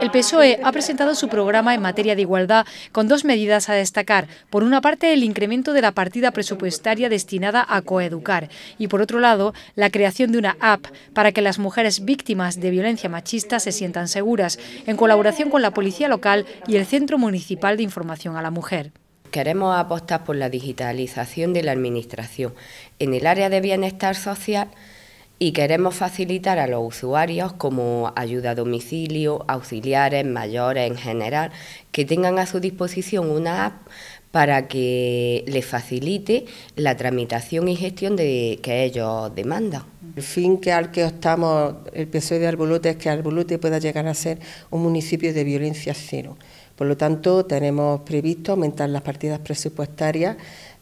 El PSOE ha presentado su programa en materia de igualdad con dos medidas a destacar. Por una parte, el incremento de la partida presupuestaria destinada a coeducar y por otro lado, la creación de una app para que las mujeres víctimas de violencia machista se sientan seguras, en colaboración con la Policía Local y el Centro Municipal de Información a la Mujer queremos apostar por la digitalización de la Administración. En el área de bienestar social y queremos facilitar a los usuarios como ayuda a domicilio, auxiliares, mayores en general, que tengan a su disposición una app para que les facilite la tramitación y gestión de, que ellos demandan. El fin que al que estamos el PSOE de Arbolute es que Arbolute pueda llegar a ser un municipio de violencia cero. Por lo tanto, tenemos previsto aumentar las partidas presupuestarias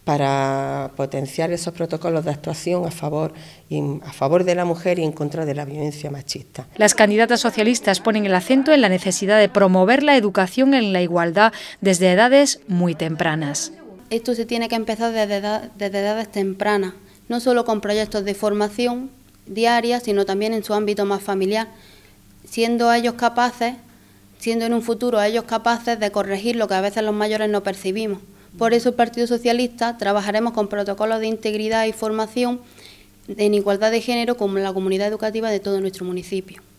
para potenciar esos protocolos de actuación a favor, a favor de la mujer y en contra de la violencia machista. Las candidatas socialistas ponen el acento en la necesidad de promover la educación en la igualdad desde edades muy tempranas. Esto se tiene que empezar desde, desde edades tempranas, no solo con proyectos de formación diaria, sino también en su ámbito más familiar, siendo ellos capaces siendo en un futuro ellos capaces de corregir lo que a veces los mayores no percibimos. Por eso el Partido Socialista trabajaremos con protocolos de integridad y formación en igualdad de género con la comunidad educativa de todo nuestro municipio.